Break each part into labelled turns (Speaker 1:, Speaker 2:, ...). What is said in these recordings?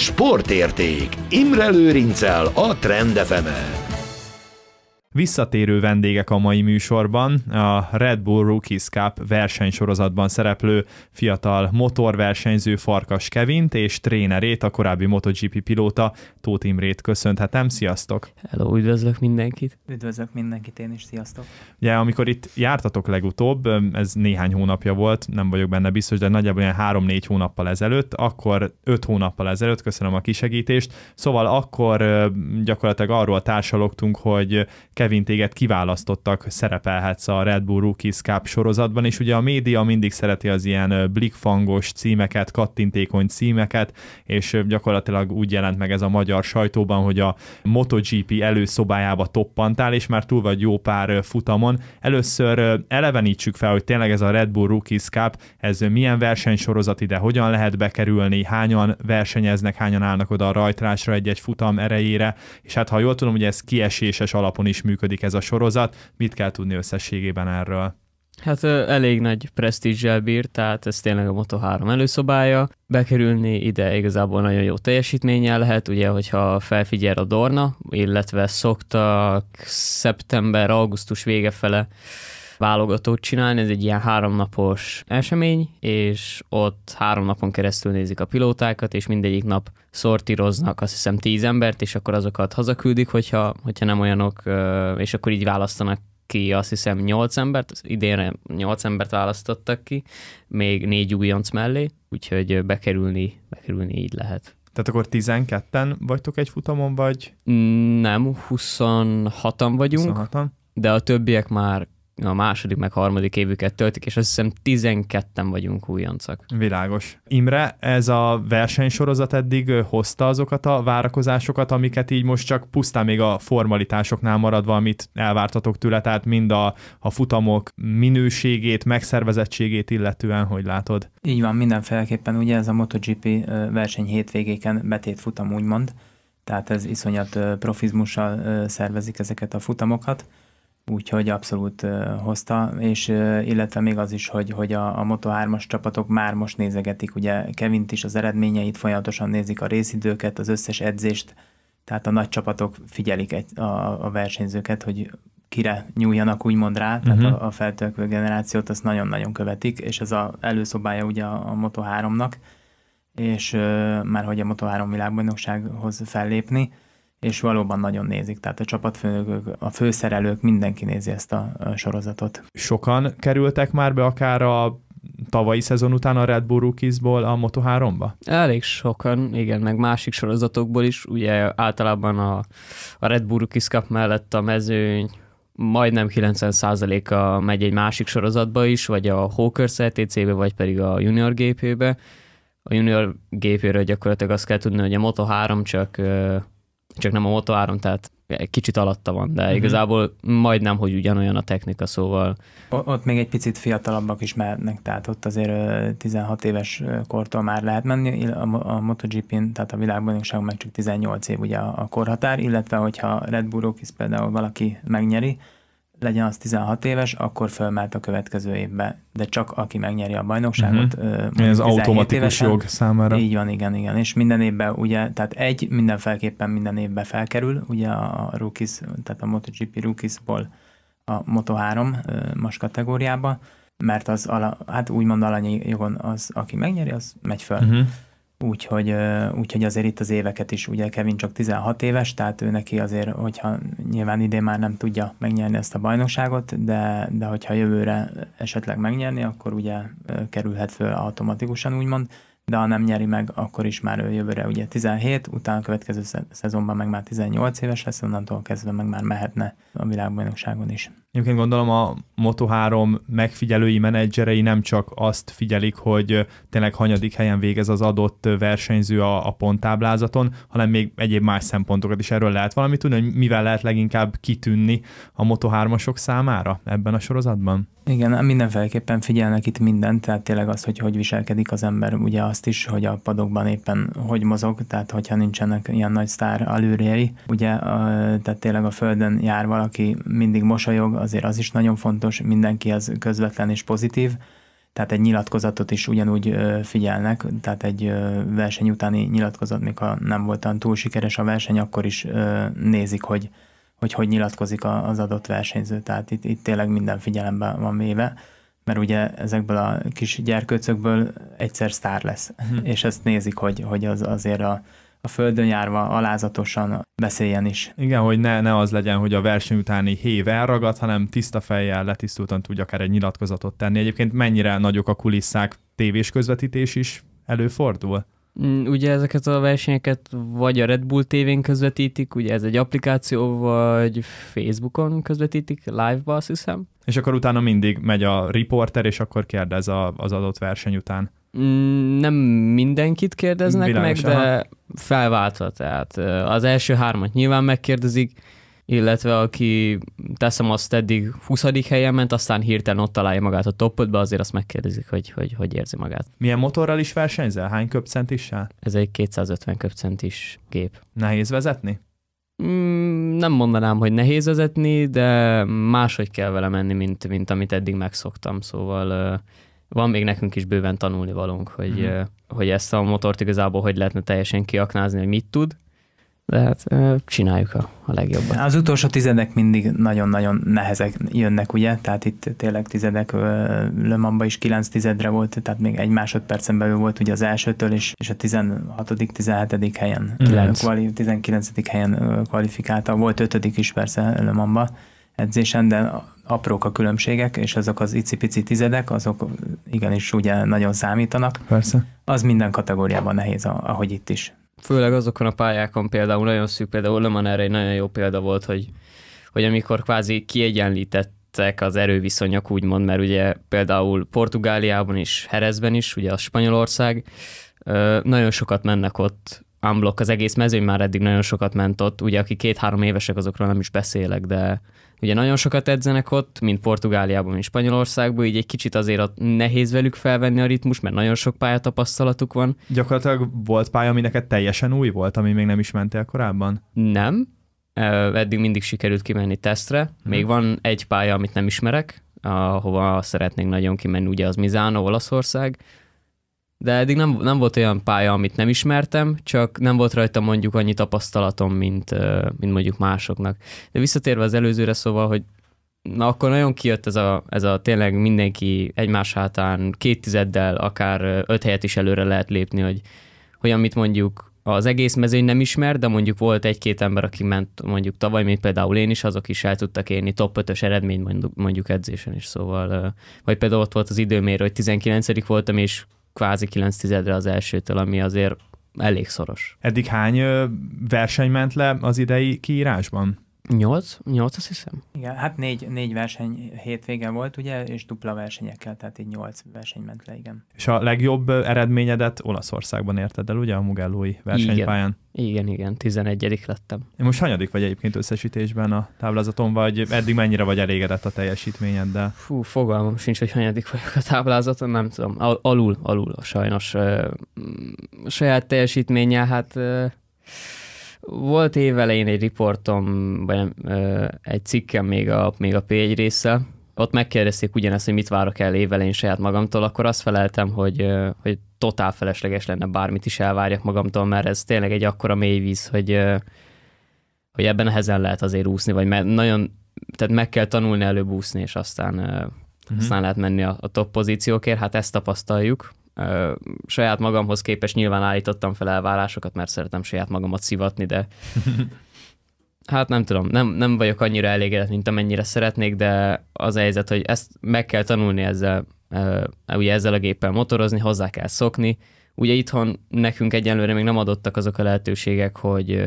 Speaker 1: Sportérték Imre Lőrincel a Trendefemen. Visszatérő vendégek a mai műsorban a Red Bull Rookies Cup versenysorozatban szereplő fiatal motorversenyző Farkas Kevint és trénerét, a korábbi MotoGP pilóta Tóth Imrét köszönhetem. Sziasztok! Hello, üdvözlök mindenkit!
Speaker 2: Üdvözlök mindenkit, én is, sziasztok!
Speaker 1: Ugye, amikor itt jártatok legutóbb, ez néhány hónapja volt, nem vagyok benne biztos, de nagyjából ilyen három-négy hónappal ezelőtt, akkor öt hónappal ezelőtt, köszönöm a kisegítést, szóval akkor gyakorlatilag arról társalogtunk, hogy Kevin téged kiválasztottak, szerepelhetsz a Red Bull Rookies Cup sorozatban, és ugye a média mindig szereti az ilyen blikfangos címeket, kattintékony címeket, és gyakorlatilag úgy jelent meg ez a magyar sajtóban, hogy a MotoGP előszobájába toppantál, és már túl vagy jó pár futamon. Először elevenítsük fel, hogy tényleg ez a Red Bull Rookies Cup, ez milyen versenysorozat ide, hogyan lehet bekerülni, hányan versenyeznek, hányan állnak oda a rajtrásra egy-egy futam erejére, és hát ha jól tudom, hogy ez kieséses alapon is működik ez a sorozat. Mit kell tudni összességében erről?
Speaker 3: Hát elég nagy presztízsel bír, tehát ez tényleg a Moto3 előszobája. Bekerülni ide igazából nagyon jó teljesítménnyel lehet, ugye, hogyha felfigyel a Dorna, illetve szoktak szeptember-augusztus vége fele válogatót csinálni, ez egy ilyen háromnapos esemény, és ott három napon keresztül nézik a pilótákat, és mindegyik nap szortíroznak azt hiszem tíz embert, és akkor azokat hazaküldik, hogyha, hogyha nem olyanok, és akkor így választanak ki azt hiszem 8 embert, idénre 8 embert választottak ki, még négy újonc mellé, úgyhogy bekerülni, bekerülni így lehet.
Speaker 1: Tehát akkor 12-en vagytok egy futamon, vagy? Mm,
Speaker 3: nem, 26-an vagyunk. 26-an. De a többiek már a második meg harmadik évüket töltik, és azt hiszem 12-en vagyunk újoncak.
Speaker 1: Világos. Imre, ez a versenysorozat eddig hozta azokat a várakozásokat, amiket így most csak pusztán még a formalitásoknál maradva, amit elvártatok tőle, tehát mind a, a futamok minőségét, megszervezettségét illetően, hogy látod? Így van, mindenféleképpen ugye ez a
Speaker 2: MotoGP verseny hétvégéken betét futam úgymond, tehát ez iszonyat profizmussal szervezik ezeket a futamokat úgyhogy abszolút hozta, és illetve még az is, hogy, hogy a, a Moto3-as csapatok már most nézegetik, ugye Kevint is az eredményeit, folyamatosan nézik a részidőket, az összes edzést, tehát a nagy csapatok figyelik egy, a, a versenyzőket, hogy kire nyúljanak úgymond rá, tehát uh-huh. a, a feltölkvő generációt azt nagyon-nagyon követik, és ez az előszobája ugye a, a Moto3-nak, és ö, már hogy a Moto3 világbajnoksághoz fellépni, és valóban nagyon
Speaker 1: nézik, tehát a csapatfőnökök, a főszerelők, mindenki nézi ezt a sorozatot. Sokan kerültek már be akár a tavalyi szezon után a Red Bull Rookies-ból a Moto3-ba?
Speaker 3: Elég sokan, igen, meg másik sorozatokból is, ugye általában a, a Red Bull Rookies Cup mellett a mezőny majdnem 90%-a megy egy másik sorozatba is, vagy a Hawkers LTC-be, e vagy pedig a Junior GP-be. A Junior GP-ről gyakorlatilag azt kell tudni, hogy a Moto3 csak csak nem a Moto3, tehát kicsit alatta van, de uh-huh. igazából majdnem, hogy ugyanolyan a technika, szóval...
Speaker 2: Ott még egy picit fiatalabbak is mehetnek, tehát ott azért 16 éves kortól már lehet menni, a MotoGP-n, tehát a világbajnokságon meg csak 18 év ugye a korhatár, illetve hogyha Red Bull Rockies például valaki megnyeri, legyen az 16 éves, akkor fölmehet a következő évbe. De csak aki megnyeri a bajnokságot. Uh-huh. Ez automatikus évesen, jog számára. Így van, igen, igen. És minden évben ugye, tehát egy mindenféleképpen minden évben felkerül, ugye a rookies, tehát a MotoGP rookiesból a Moto3 más kategóriába, mert az ala, hát úgymond alanyi jogon az, aki megnyeri, az megy föl. Uh-huh. Úgyhogy, úgyhogy azért itt az éveket is, ugye Kevin csak 16 éves, tehát ő neki azért, hogyha nyilván idén már nem tudja megnyerni ezt a bajnokságot, de, de hogyha jövőre esetleg megnyerni, akkor ugye kerülhet föl automatikusan úgymond, de ha nem nyeri meg, akkor is már ő jövőre ugye 17, utána a következő szezonban meg már 18 éves lesz, onnantól kezdve meg már mehetne a világbajnokságon is.
Speaker 1: Egyébként gondolom a Moto3 megfigyelői menedzserei nem csak azt figyelik, hogy tényleg hanyadik helyen végez az adott versenyző a, a ponttáblázaton, hanem még egyéb más szempontokat is erről lehet valamit tudni, hogy mivel lehet leginkább kitűnni a Moto3-asok számára ebben a sorozatban?
Speaker 2: Igen, mindenféleképpen figyelnek itt mindent, tehát tényleg az, hogy hogy viselkedik az ember, ugye azt is, hogy a padokban éppen hogy mozog, tehát hogyha nincsenek ilyen nagy sztár alőrjei, ugye, tehát tényleg a földön jár valaki, aki mindig mosolyog, azért az is nagyon fontos, mindenki az közvetlen és pozitív, tehát egy nyilatkozatot is ugyanúgy figyelnek, tehát egy verseny utáni nyilatkozat, még ha nem voltan túl sikeres a verseny, akkor is nézik, hogy hogy, hogy nyilatkozik az adott versenyző. Tehát itt, itt tényleg minden figyelembe van véve, mert ugye ezekből a kis gyerkőcökből egyszer sztár lesz, hmm. és ezt nézik, hogy, hogy az azért a, a földön járva alázatosan beszéljen is.
Speaker 1: Igen, hogy ne, ne az legyen, hogy a verseny utáni hév elragad, hanem tiszta fejjel letisztultan tudja akár egy nyilatkozatot tenni. Egyébként mennyire nagyok a kulisszák, tévés közvetítés is előfordul?
Speaker 3: Mm, ugye ezeket a versenyeket vagy a Red Bull tévén közvetítik, ugye ez egy applikáció, vagy Facebookon közvetítik, live-ba azt hiszem.
Speaker 1: És akkor utána mindig megy a riporter, és akkor kérdez a, az adott verseny után.
Speaker 3: Nem mindenkit kérdeznek Bilágos, meg, aha. de
Speaker 1: felváltva, tehát az első hármat nyilván megkérdezik,
Speaker 3: illetve aki teszem azt eddig 20. helyen ment, aztán hirtelen ott találja magát a top 5-be, azért azt megkérdezik, hogy, hogy hogy érzi magát.
Speaker 1: Milyen motorral is versenyzel? Hány köpcentissel?
Speaker 3: Ez egy 250 köpcentis gép. Nehéz vezetni?
Speaker 1: Mm,
Speaker 3: nem mondanám, hogy nehéz vezetni, de máshogy kell vele menni, mint, mint amit eddig megszoktam, szóval van még nekünk is bőven tanulni valunk, hogy, hmm. hogy ezt a motort
Speaker 2: igazából hogy lehetne teljesen kiaknázni, hogy mit tud, de hát csináljuk a, a legjobbat. Az utolsó tizedek mindig nagyon-nagyon nehezek jönnek, ugye? Tehát itt tényleg tizedek, Lömanban is 9 tizedre volt, tehát még egy másodpercen belül volt ugye az elsőtől, és, és a 16 17 helyen, 9. 19. helyen kvalifikálta, volt ötödik is persze Lömanban edzésen, de aprók a különbségek, és azok az icipici tizedek, azok igenis ugye nagyon számítanak. Persze. Az minden kategóriában nehéz, ahogy itt is.
Speaker 3: Főleg azokon a pályákon például nagyon szűk, például Le erre egy nagyon jó példa volt, hogy, hogy amikor kvázi kiegyenlített az erőviszonyok, úgymond, mert ugye például Portugáliában is, Herezben is, ugye a Spanyolország, nagyon sokat mennek ott unblock, az egész mezőny már eddig nagyon sokat ment ott, ugye aki két-három évesek, azokról nem is beszélek, de ugye nagyon sokat edzenek ott, mint Portugáliában, mint Spanyolországban, így egy kicsit azért ott nehéz velük felvenni a ritmus, mert nagyon sok pályatapasztalatuk van. Gyakorlatilag
Speaker 1: volt pálya, ami neked teljesen új volt, ami még nem is mentél korábban?
Speaker 3: Nem, eddig mindig sikerült kimenni tesztre. Mhm. Még van egy pálya, amit nem ismerek, ahova szeretnénk nagyon kimenni, ugye az Mizánó, Olaszország, de eddig nem, nem volt olyan pálya, amit nem ismertem, csak nem volt rajta mondjuk annyi tapasztalatom, mint, mint mondjuk másoknak. De visszatérve az előzőre szóval, hogy na akkor nagyon kijött ez a, ez a tényleg mindenki egymás hátán két tizeddel, akár öt helyet is előre lehet lépni, hogy, hogy amit mondjuk az egész mezőny nem ismer, de mondjuk volt egy-két ember, aki ment mondjuk tavaly, mint például én is, azok is el tudtak érni top 5-ös eredményt mondjuk, mondjuk edzésen is, szóval, vagy például ott volt az időmérő, hogy 19 voltam, és kvázi 9 tizedre az elsőtől, ami
Speaker 1: azért elég szoros. Eddig hány verseny ment le az idei kiírásban? Nyolc? Nyolc azt hiszem.
Speaker 2: Igen, hát négy, négy verseny hétvége volt, ugye, és dupla versenyekkel, tehát így nyolc verseny ment le, igen.
Speaker 1: És a legjobb eredményedet Olaszországban érted el, ugye, a Mugellói versenypályán? Igen, igen, igen 11 lettem. Most hanyadik vagy egyébként összesítésben a táblázaton, vagy eddig mennyire vagy elégedett a teljesítményeddel? Fú, fogalmam
Speaker 3: sincs, hogy hanyadik vagyok a táblázaton, nem tudom, Al- alul, alul sajnos. Uh, saját teljesítménye, hát uh, volt évelején egy riportom, vagy nem, egy cikkem még a, még a P1 része, ott megkérdezték ugyanezt, hogy mit várok el évelején saját magamtól, akkor azt feleltem, hogy, hogy totál felesleges lenne bármit is elvárjak magamtól, mert ez tényleg egy akkora mélyvíz, hogy, hogy ebben nehezen lehet azért úszni, vagy mert nagyon, tehát meg kell tanulni előbb úszni, és aztán, uh-huh. aztán lehet menni a, a top pozíciókért. Hát ezt tapasztaljuk, saját magamhoz képest nyilván állítottam fel elvárásokat, mert szeretem saját magamat szivatni, de hát nem tudom, nem, nem vagyok annyira elégedett, mint amennyire szeretnék, de az a helyzet, hogy ezt meg kell tanulni ezzel, ugye ezzel a géppel motorozni, hozzá kell szokni. Ugye itthon nekünk egyenlőre még nem adottak azok a lehetőségek, hogy,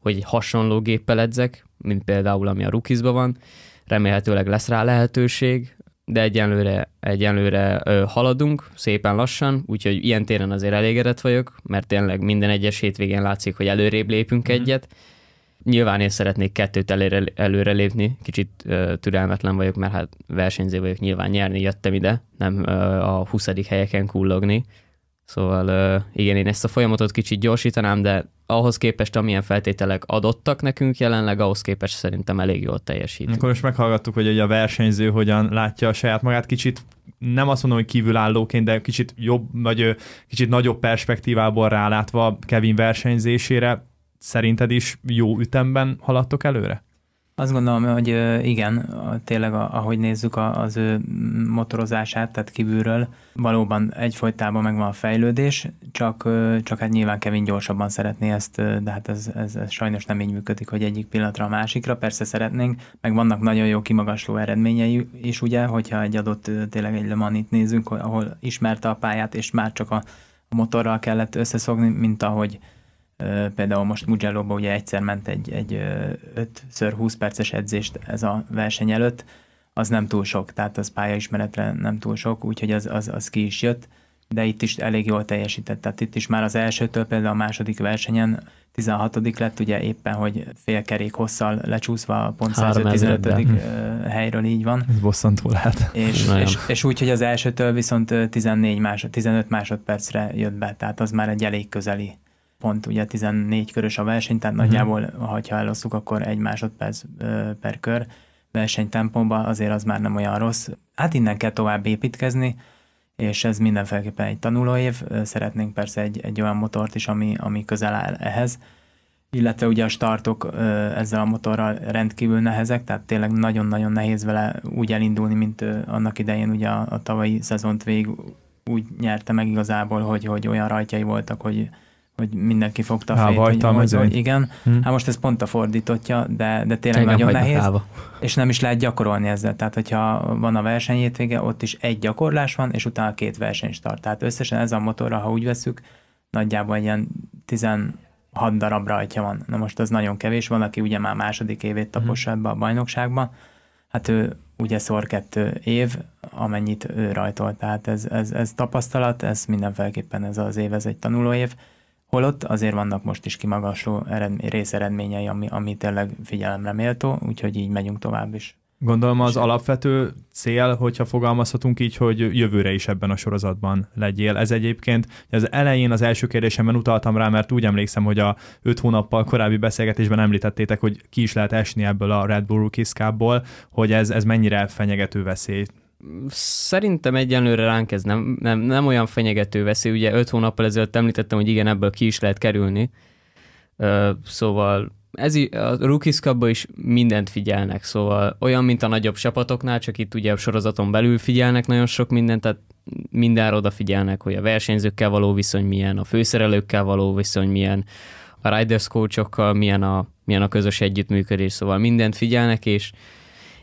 Speaker 3: hogy hasonló géppel edzek, mint például ami a rukizban van, remélhetőleg lesz rá lehetőség, de egyenlőre, egyenlőre ö, haladunk, szépen lassan, úgyhogy ilyen téren azért elégedett vagyok, mert tényleg minden egyes hétvégén látszik, hogy előrébb lépünk mm. egyet. Nyilván én szeretnék kettőt előre, előre lépni, kicsit ö, türelmetlen vagyok, mert hát versenyző vagyok, nyilván nyerni jöttem ide, nem ö, a 20. helyeken kullogni, Szóval igen, én ezt a folyamatot kicsit gyorsítanám, de ahhoz képest, amilyen feltételek adottak nekünk jelenleg, ahhoz képest szerintem elég jól teljesítünk. Akkor
Speaker 1: most meghallgattuk, hogy a versenyző hogyan látja a saját magát kicsit, nem azt mondom, hogy kívülállóként, de kicsit jobb, vagy kicsit nagyobb perspektívából rálátva Kevin versenyzésére, szerinted is jó ütemben haladtok előre? Azt gondolom, hogy igen, tényleg ahogy nézzük az ő
Speaker 2: motorozását, tehát kívülről, valóban egyfolytában megvan a fejlődés, csak, csak hát nyilván Kevin gyorsabban szeretné ezt, de hát ez, ez, ez sajnos nem így működik, hogy egyik pillanatra a másikra, persze szeretnénk, meg vannak nagyon jó kimagasló eredményei is, ugye, hogyha egy adott, tényleg egy lemanit nézünk, ahol ismerte a pályát, és már csak a motorral kellett összeszogni, mint ahogy Például most mugello ugye egyszer ment egy, egy 5x20 perces edzést ez a verseny előtt, az nem túl sok, tehát az pályaismeretre nem túl sok, úgyhogy az, az, az ki is jött, de itt is elég jól teljesített. Tehát itt is már az elsőtől például a második versenyen 16 lett, ugye éppen, hogy fél kerék hosszal lecsúszva pont 15 helyről így van.
Speaker 1: Ez bosszantó lehet. És, és,
Speaker 2: és úgy, hogy az elsőtől viszont 14 másod, 15 másodpercre jött be, tehát az már egy elég közeli pont ugye 14 körös a verseny, tehát uh-huh. nagyjából, ha elosztjuk, akkor egy másodperc per kör versenytempomban, azért az már nem olyan rossz. Hát innen kell tovább építkezni, és ez mindenféleképpen egy tanulóév. Szeretnénk persze egy, egy olyan motort is, ami, ami közel áll ehhez. Illetve ugye a startok ezzel a motorral rendkívül nehezek, tehát tényleg nagyon-nagyon nehéz vele úgy elindulni, mint annak idején ugye a, a tavalyi szezont végig úgy nyerte meg igazából, hogy, hogy olyan rajtjai voltak, hogy hogy mindenki fogta a fejét, hogy, hogy, hogy igen. Hmm. Hát most ez pont a fordítotja, de, de tényleg Engem nagyon nehéz. Állva. És nem is lehet gyakorolni ezzel. Tehát, hogyha van a versenyét hétvége, ott is egy gyakorlás van, és utána két verseny tart. Tehát összesen ez a motorra, ha úgy veszük, nagyjából ilyen 16 darab rajtja van. Na most az nagyon kevés. Van, aki ugye már második évét hm. tapossa hmm. ebbe a bajnokságba. Hát ő ugye szor kettő év, amennyit ő rajtol. Tehát ez, ez, ez tapasztalat, ez mindenféleképpen ez az év, ez egy tanuló év Holott azért vannak most is kimagasló eredmény, részeredményei, ami, ami tényleg figyelemre méltó, úgyhogy így megyünk tovább is.
Speaker 1: Gondolom az alapvető cél, hogyha fogalmazhatunk így, hogy jövőre is ebben a sorozatban legyél. Ez egyébként az elején az első kérdésemben utaltam rá, mert úgy emlékszem, hogy a öt hónappal korábbi beszélgetésben említettétek, hogy ki is lehet esni ebből a Red Bull Rookies hogy ez, ez mennyire fenyegető veszély
Speaker 3: Szerintem egyenlőre ránk ez nem, nem, nem olyan fenyegető veszély. Ugye öt hónappal ezelőtt említettem, hogy igen, ebből ki is lehet kerülni. szóval ez a Rookies cup is mindent figyelnek, szóval olyan, mint a nagyobb csapatoknál, csak itt ugye a sorozaton belül figyelnek nagyon sok mindent, tehát mindenre odafigyelnek, hogy a versenyzőkkel való viszony milyen, a főszerelőkkel való viszony milyen, a riders coachokkal milyen a, milyen a közös együttműködés, szóval mindent figyelnek, és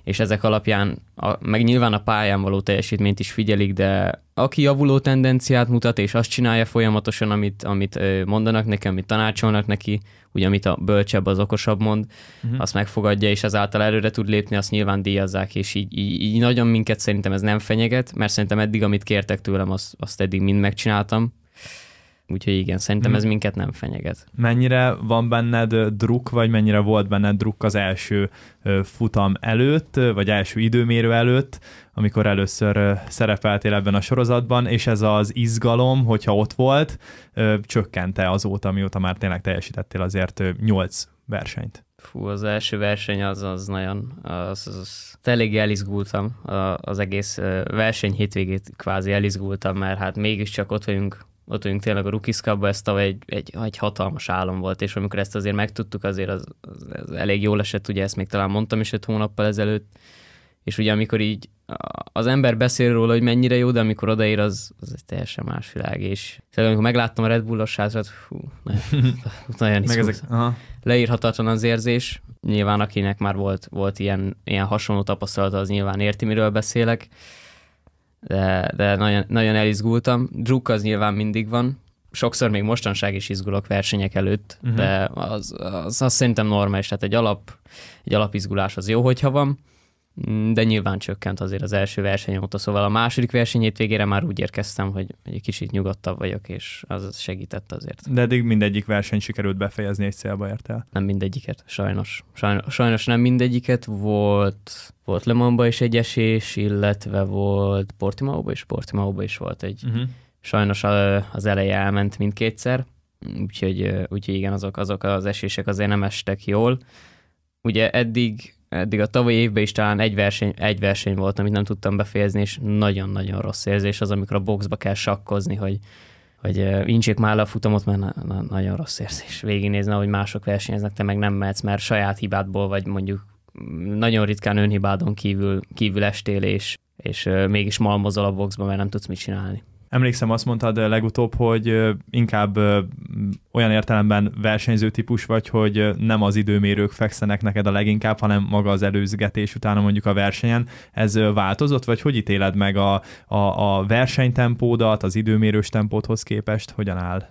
Speaker 3: és ezek alapján, a, meg nyilván a pályán való teljesítményt is figyelik, de aki javuló tendenciát mutat, és azt csinálja folyamatosan, amit, amit mondanak neki, amit tanácsolnak neki, ugye amit a bölcsebb, az okosabb mond, uh-huh. azt megfogadja, és ezáltal előre tud lépni, azt nyilván díjazzák, és így, így, így nagyon minket szerintem ez nem fenyeget, mert szerintem eddig, amit kértek tőlem, azt, azt eddig mind megcsináltam. Úgyhogy igen, szerintem mm. ez minket nem fenyeget.
Speaker 1: Mennyire van benned druk, vagy mennyire volt benned druk az első futam előtt, vagy első időmérő előtt, amikor először szerepeltél ebben a sorozatban, és ez az izgalom, hogyha ott volt, csökkente azóta, mióta már tényleg teljesítettél azért nyolc versenyt?
Speaker 3: Fú, az első verseny az, az nagyon, az, az, az eléggé elizgultam, az egész verseny hétvégét kvázi elizgultam, mert hát mégiscsak ott vagyunk ott vagyunk tényleg a Rookies Cup-ba, ez tavaly egy, egy, egy hatalmas álom volt, és amikor ezt azért megtudtuk, azért az, az, az elég jól esett, ugye ezt még talán mondtam is öt hónappal ezelőtt, és ugye amikor így az ember beszél róla, hogy mennyire jó, de amikor odaér, az, az egy teljesen más világ. És szerintem, amikor megláttam a Red Bull-os házat, hú, nagyon, nagyon Meg ezek, aha. leírhatatlan az érzés. Nyilván akinek már volt, volt ilyen, ilyen hasonló tapasztalata, az nyilván érti, miről beszélek de, de nagyon, nagyon elizgultam. Druk az nyilván mindig van. Sokszor még mostanság is izgulok versenyek előtt, uh-huh. de az, az, az, az szerintem normális, tehát egy, alap, egy alapizgulás az jó, hogyha van. Mm, de nyilván csökkent azért az első versenyem óta, szóval a második versenyét végére már úgy érkeztem, hogy egy kicsit nyugodtabb vagyok, és az segített azért.
Speaker 1: De eddig mindegyik verseny sikerült befejezni, egy célba értel?
Speaker 3: Nem mindegyiket, sajnos. Sajnos, sajnos nem mindegyiket, volt volt Le Mans-ba is egy esés, illetve volt Portimaóba is, Portimaóba is volt egy. Uh-huh. Sajnos az eleje elment mindkétszer, úgyhogy, úgyhogy igen, azok, azok az esések azért nem estek jól. Ugye eddig eddig a tavalyi évben is talán egy verseny, egy verseny volt, amit nem tudtam befejezni, és nagyon-nagyon rossz érzés az, amikor a boxba kell sakkozni, hogy, hogy incsék már le a futamot, mert na, na, nagyon rossz érzés végignézni, hogy mások versenyeznek, te meg nem mehetsz, mert saját hibádból, vagy mondjuk mm, nagyon ritkán önhibádon kívül, kívül estél, és, és mégis malmozol
Speaker 1: a boxba, mert nem tudsz mit csinálni. Emlékszem, azt mondtad legutóbb, hogy inkább olyan értelemben versenyző típus vagy, hogy nem az időmérők fekszenek neked a leginkább, hanem maga az előzgetés utána mondjuk a versenyen. Ez változott, vagy hogy ítéled meg a, a, a versenytempódat, az időmérős tempódhoz képest, hogyan áll?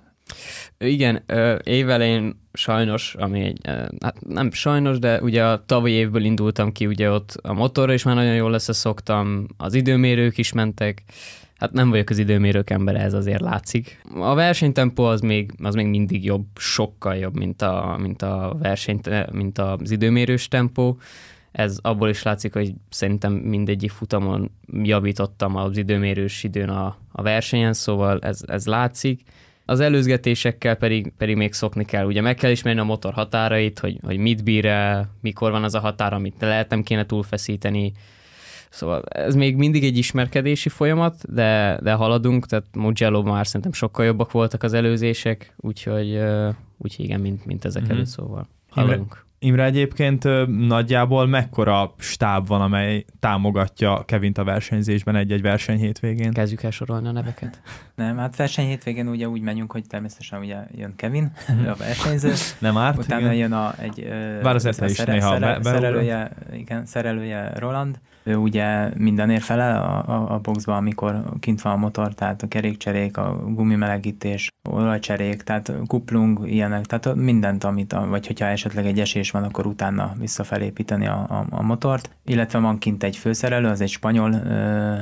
Speaker 1: Igen, évelején sajnos, ami egy, hát nem sajnos, de ugye a
Speaker 3: tavalyi évből indultam ki ugye ott a motorra, is már nagyon jól szoktam, az időmérők is mentek, Hát nem vagyok az időmérők ember ez azért látszik. A versenytempó az még, az még mindig jobb, sokkal jobb, mint, a, mint, a versenyt mint az időmérős tempó. Ez abból is látszik, hogy szerintem mindegyik futamon javítottam az időmérős időn a, a versenyen, szóval ez, ez látszik az előzgetésekkel pedig, pedig még szokni kell. Ugye meg kell ismerni a motor határait, hogy, hogy mit bír el, mikor van az a határ, amit lehetem kéne túlfeszíteni, Szóval ez még mindig egy ismerkedési folyamat, de, de haladunk, tehát Mugello már szerintem sokkal jobbak voltak az előzések,
Speaker 1: úgyhogy, úgyhogy igen, mint, mint ezek mm-hmm. előtt, szóval haladunk. Imre, Imre egyébként nagyjából mekkora stáb van, amely támogatja Kevint a versenyzésben egy-egy verseny hétvégén? Kezdjük el sorolni a neveket?
Speaker 2: Nem, hát verseny hétvégén ugye úgy menjünk, hogy természetesen ugye jön Kevin, mhm. a versenyző. Nem árt. Utána igen. jön a, egy Bár az a szere, is néha szere- szerelője, igen, szerelője Roland, ő ugye mindenért felel a, a, a boxba, amikor kint van a motor, tehát a kerékcserék, a gumimelegítés, olajcserék, tehát kuplung, ilyenek, tehát mindent, amit, vagy hogyha esetleg egy esés van, akkor utána visszafelépíteni a, a, a motort. Illetve van kint egy főszerelő, az egy spanyol ö,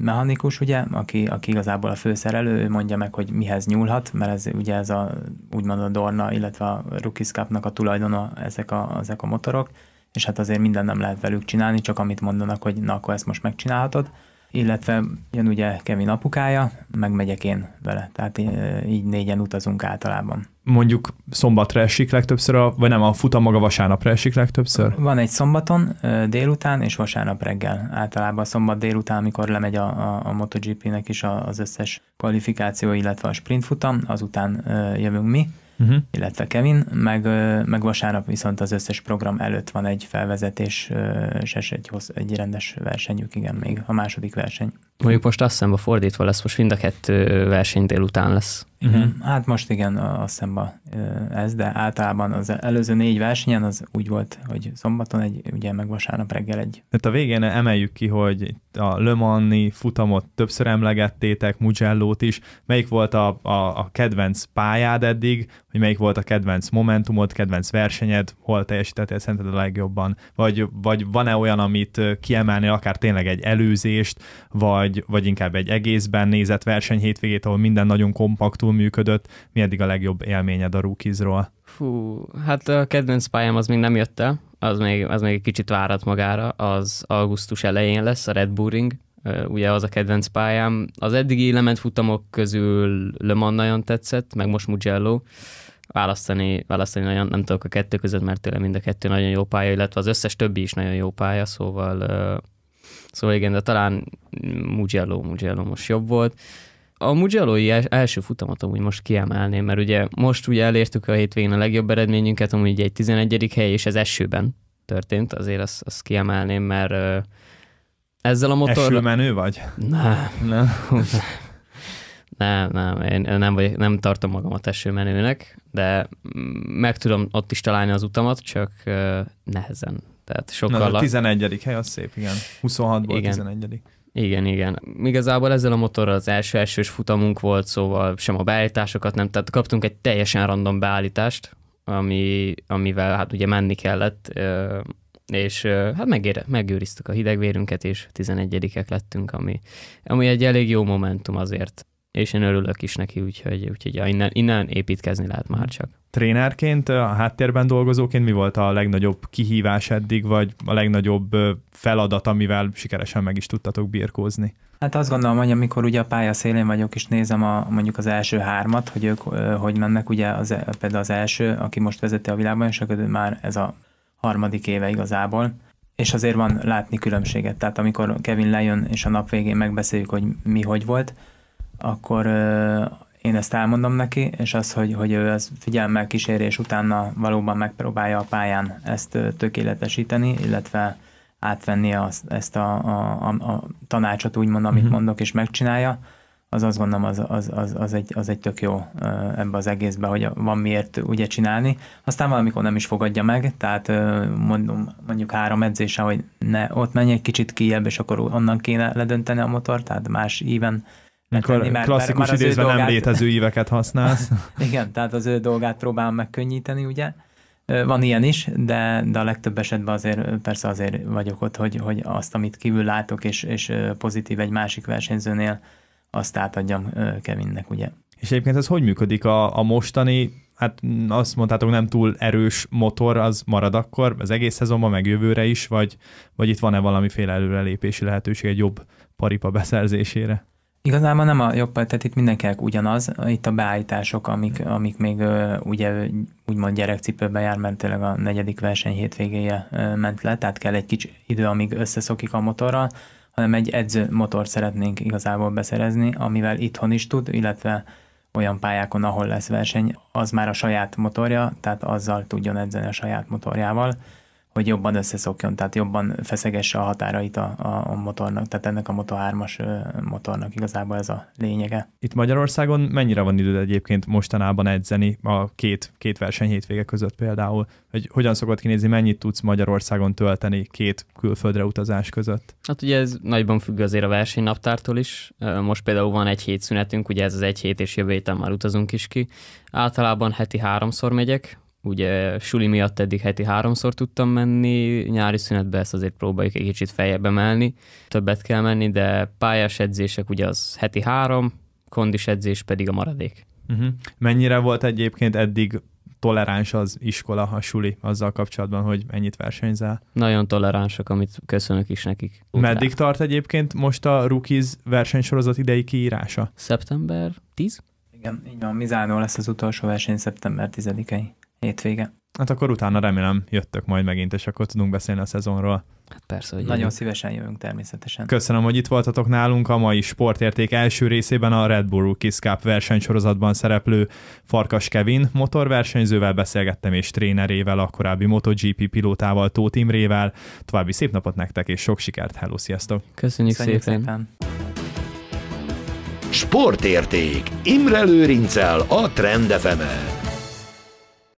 Speaker 2: mechanikus, ugye, aki, aki igazából a főszerelő, ő mondja meg, hogy mihez nyúlhat, mert ez ugye ez a úgymond a Dorna, illetve a Rookies Cup-nak a tulajdona ezek a, ezek a motorok és hát azért minden nem lehet velük csinálni, csak amit mondanak, hogy na, akkor ezt most megcsinálhatod. Illetve jön ugye Kevin apukája, megmegyek én vele, tehát eh, így négyen utazunk
Speaker 1: általában. Mondjuk szombatra esik legtöbbször, vagy nem, a futam maga vasárnapra esik legtöbbször?
Speaker 2: Van egy szombaton eh, délután és vasárnap reggel. Általában a szombat délután, amikor lemegy a, a, a MotoGP-nek is az összes kvalifikáció, illetve a sprintfutam, azután eh, jövünk mi uh-huh. illetve Kevin, meg, meg vasárnap viszont az összes program előtt van egy felvezetés, és egy, egy rendes versenyük, igen, még a második verseny.
Speaker 3: Mondjuk most azt hiszem, a fordítva lesz, most mind a kettő verseny délután lesz.
Speaker 2: Uh-huh. Hát most igen, a szembe ez, de általában az előző négy versenyen az úgy volt, hogy szombaton egy, ugye meg vasárnap reggel egy.
Speaker 1: Tehát a végén emeljük ki, hogy a Le Mans-i futamot többször emlegettétek, mugello is. Melyik volt a, a, a kedvenc pályád eddig, hogy melyik volt a kedvenc momentumod, kedvenc versenyed, hol teljesítettél szerinted a legjobban? Vagy, vagy van-e olyan, amit kiemelni, akár tényleg egy előzést, vagy, vagy inkább egy egészben nézett verseny hétvégét, ahol minden nagyon kompakt rohadtul működött. Mi eddig a legjobb élményed a Rookizról?
Speaker 3: Fú, hát a kedvenc pályám az még nem jött el, az még, az még egy kicsit várat magára, az augusztus elején lesz a Red Bull Ring, ugye az a kedvenc pályám. Az eddigi lement futamok közül Le Mans nagyon tetszett, meg most Mugello. Választani, választani nagyon nem tudok a kettő között, mert tényleg mind a kettő nagyon jó pálya, illetve az összes többi is nagyon jó pálya, szóval Szóval igen, de talán Mugello, Mugello most jobb volt a Mugello-i első futamot amúgy most kiemelném, mert ugye most ugye elértük a hétvégén a legjobb eredményünket, amúgy egy 11. hely, és ez esőben történt, azért azt, azt kiemelném, mert ezzel a motor... Esőmenő vagy? Nem. Nem. Nem, nem, én nem, vagy, nem tartom magamat esőmenőnek, de meg tudom ott is találni az utamat, csak nehezen. Tehát sokkal... Na, a
Speaker 1: 11. hely az szép, igen. 26-ból igen. 11.
Speaker 3: Igen, igen. Igazából ezzel a motorral az első elsős futamunk volt, szóval sem a beállításokat nem, tehát kaptunk egy teljesen random beállítást, ami, amivel hát ugye menni kellett, és hát megér, megőriztük a hidegvérünket, és 11-ek lettünk, ami, ami egy elég jó momentum azért és én örülök is neki, úgyhogy, úgyhogy ja, innen, innen építkezni
Speaker 1: lehet már csak. Trénerként, a háttérben dolgozóként mi volt a legnagyobb kihívás eddig, vagy a legnagyobb feladat, amivel sikeresen meg is tudtatok birkózni? Hát
Speaker 2: azt gondolom, hogy amikor ugye a pálya szélén vagyok, és nézem a, mondjuk az első hármat, hogy ők hogy mennek, ugye az, e, például az első, aki most vezeti a világban, és akkor már ez a harmadik éve igazából, és azért van látni különbséget. Tehát amikor Kevin lejön, és a nap végén megbeszéljük, hogy mi hogy volt, akkor én ezt elmondom neki, és az, hogy, hogy ő az figyelemmel kísérés utána valóban megpróbálja a pályán ezt tökéletesíteni, illetve átvenni azt, ezt a, a, a, a tanácsot, úgymond, amit uh-huh. mondok, és megcsinálja, az azt gondolom, az, az, az, az, egy, az egy tök jó ebbe az egészbe, hogy van miért ugye csinálni. Aztán valamikor nem is fogadja meg, tehát mondom, mondjuk három edzése, hogy ne, ott menj egy kicsit kijebb, és akkor onnan kéne ledönteni a motor, tehát más íven mikor tenni, mert, klasszikus mert idézve dolgát... nem létező éveket használsz. Igen, tehát az ő dolgát próbálom megkönnyíteni, ugye? Van ilyen is, de, de a legtöbb esetben azért persze azért vagyok ott, hogy, hogy azt, amit kívül látok, és, és pozitív egy másik versenyzőnél, azt átadjam Kevinnek, ugye.
Speaker 1: És egyébként ez hogy működik a, a mostani hát azt mondtátok, nem túl erős motor, az marad akkor az egész szezonban, meg jövőre is, vagy, vagy itt van-e valamiféle előrelépési lehetőség egy jobb paripa beszerzésére? Igazából nem a jobb, tehát itt mindenkinek ugyanaz, itt a beállítások, amik, amik
Speaker 2: még ugye úgymond gyerekcipőben jár, mert tényleg a negyedik verseny hétvégéje ment le, tehát kell egy kicsi idő, amíg összeszokik a motorral, hanem egy edző motor szeretnénk igazából beszerezni, amivel itthon is tud, illetve olyan pályákon, ahol lesz verseny, az már a saját motorja, tehát azzal tudjon edzeni a saját motorjával hogy jobban összeszokjon, tehát jobban feszegesse a határait a, a, a motornak, tehát ennek a Moto3-as motornak igazából ez a lényege.
Speaker 1: Itt Magyarországon mennyire van időd egyébként mostanában edzeni a két, két verseny hétvége között például, hogy hogyan szokott kinézni, mennyit tudsz Magyarországon tölteni két külföldre utazás között?
Speaker 3: Hát ugye ez nagyban függ azért a versenynaptártól is. Most például van egy hét szünetünk, ugye ez az egy hét, és jövő héten már utazunk is ki. Általában heti háromszor megyek, ugye suli miatt eddig heti háromszor tudtam menni, nyári szünetben ezt azért próbáljuk egy kicsit feljebb emelni, többet kell menni, de pályás edzések
Speaker 1: ugye az heti három, kondis edzés pedig a maradék. Uh-huh. Mennyire volt egyébként eddig toleráns az iskola, a suli azzal kapcsolatban, hogy ennyit versenyzel?
Speaker 3: Nagyon toleránsak, amit köszönök is nekik. Meddig
Speaker 1: tart egyébként most a Rookies versenysorozat idei kiírása? Szeptember 10?
Speaker 2: Igen, így van, Mizánó lesz az utolsó verseny szeptember 10-ei hétvége.
Speaker 1: Hát akkor utána remélem jöttök majd megint, és akkor tudunk beszélni a szezonról. Hát persze, hogy Nagyon jön.
Speaker 2: szívesen jövünk természetesen.
Speaker 1: Köszönöm, hogy itt voltatok nálunk a mai sportérték első részében a Red Bull Rookies Cup versenysorozatban szereplő Farkas Kevin motorversenyzővel beszélgettem és trénerével, a korábbi MotoGP pilótával Tóth Imrével. További szép napot nektek és sok sikert, hello, sziasztok! Köszönjük, Köszönjük szépen! szépen. Sportérték Imre Lőrincel a trend Trendefemen.